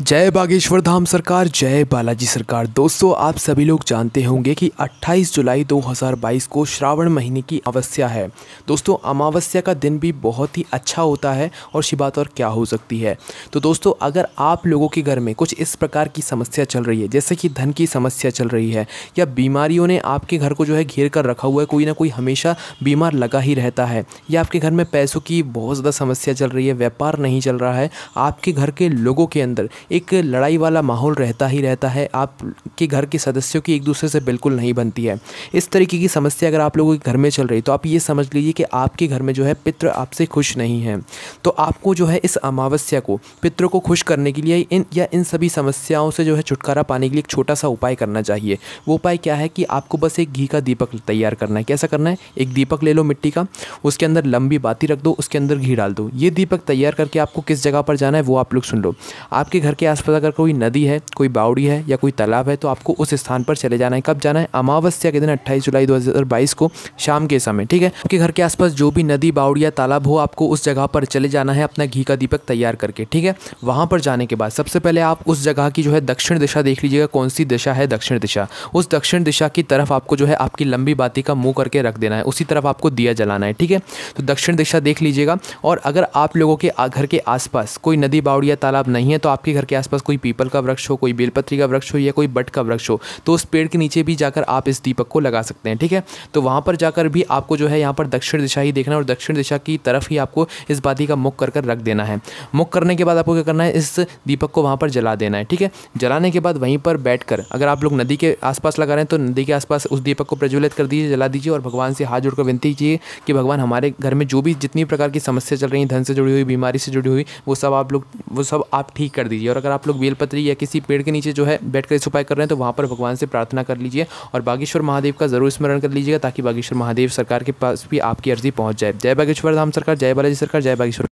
जय बागेश्वर धाम सरकार जय बालाजी सरकार दोस्तों आप सभी लोग जानते होंगे कि 28 जुलाई 2022 को श्रावण महीने की अमावस्या है दोस्तों अमावस्या का दिन भी बहुत ही अच्छा होता है और बात और क्या हो सकती है तो दोस्तों अगर आप लोगों के घर में कुछ इस प्रकार की समस्या चल रही है जैसे कि धन की समस्या चल रही है या बीमारियों ने आपके घर को जो है घेर कर रखा हुआ है कोई ना कोई हमेशा बीमार लगा ही रहता है या आपके घर में पैसों की बहुत ज़्यादा समस्या चल रही है व्यापार नहीं चल रहा है आपके घर के लोगों के अंदर एक लड़ाई वाला माहौल रहता ही रहता है आपके घर के सदस्यों की एक दूसरे से बिल्कुल नहीं बनती है इस तरीके की समस्या अगर आप लोगों के घर में चल रही तो आप ये समझ लीजिए कि आपके घर में जो है पितृ आपसे खुश नहीं है तो आपको जो है इस अमावस्या को पितृ को खुश करने के लिए इन या इन सभी समस्याओं से जो है छुटकारा पाने के लिए एक छोटा सा उपाय करना चाहिए वो उपाय क्या है कि आपको बस एक घी का दीपक तैयार करना है कैसा करना है एक दीपक ले लो मिट्टी का उसके अंदर लंबी बाती रख दो उसके अंदर घी डाल दो ये दीपक तैयार करके आपको किस जगह पर जाना है वो आप लोग सुन लो आपके घर के आसपास अगर कोई नदी है कोई बावड़ी है या कोई तालाब है तो आपको उस स्थान पर चले जाना है कब जाना है अमावस्या के दिन अट्ठाईस जुलाई 2022 को शाम के समय ठीक है आपके घर के आसपास जो भी नदी बावड़ी या तालाब हो आपको उस जगह पर चले जाना है अपना घी का दीपक तैयार करके ठीक है वहाँ पर जाने के बाद सबसे पहले आप उस जगह की जो है दक्षिण दिशा देख लीजिएगा कौन सी दिशा है दक्षिण दिशा उस दक्षिण दिशा की तरफ आपको जो है आपकी लंबी बाती का मुँह करके रख देना है उसी तरफ आपको दिया जलाना है ठीक है तो दक्षिण दिशा देख लीजिएगा और अगर आप लोगों के घर के आसपास कोई नदी बावड़ी या तालाब नहीं है तो आपके घर के आसपास कोई पीपल का वृक्ष हो कोई बेलपत्री का वृक्ष हो या कोई बट का वृक्ष हो तो उस पेड़ के नीचे भी जाकर आप इस दीपक को लगा सकते हैं ठीक है तो वहाँ पर जाकर भी आपको जो है यहाँ पर दक्षिण दिशा ही देखना है और दक्षिण दिशा की तरफ ही आपको इस बाती का मुख कर कर रख देना है मुख करने के बाद आपको क्या करना है इस दीपक को वहाँ पर जला देना है ठीक है जलाने के बाद वहीं पर बैठ कर अगर आप लोग नदी के आसपास लगा रहे हैं तो नदी के आसपास उस दीपक को प्रज्वलित कर दीजिए जला दीजिए और भगवान से हाथ जोड़कर विनती कीजिए कि भगवान हमारे घर में जो भी जितनी प्रकार की समस्या चल रही है धन से जुड़ी हुई बीमारी से जुड़ी हुई वो सब आप लोग वो सब आप ठीक कर दीजिए और अगर आप लोग बेलपत्री या किसी पेड़ के नीचे जो है बैठकर इस उपाय कर रहे हैं तो वहाँ पर भगवान से प्रार्थना कर लीजिए और बागेश्वर महादेव का ज़रूर स्मरण कर लीजिएगा ताकि बागेश्वर महादेव सरकार के पास भी आपकी अर्जी पहुँच जाए जय बागेश्वर धाम सरकार जय बालाजी सरकार जय बागेश्वर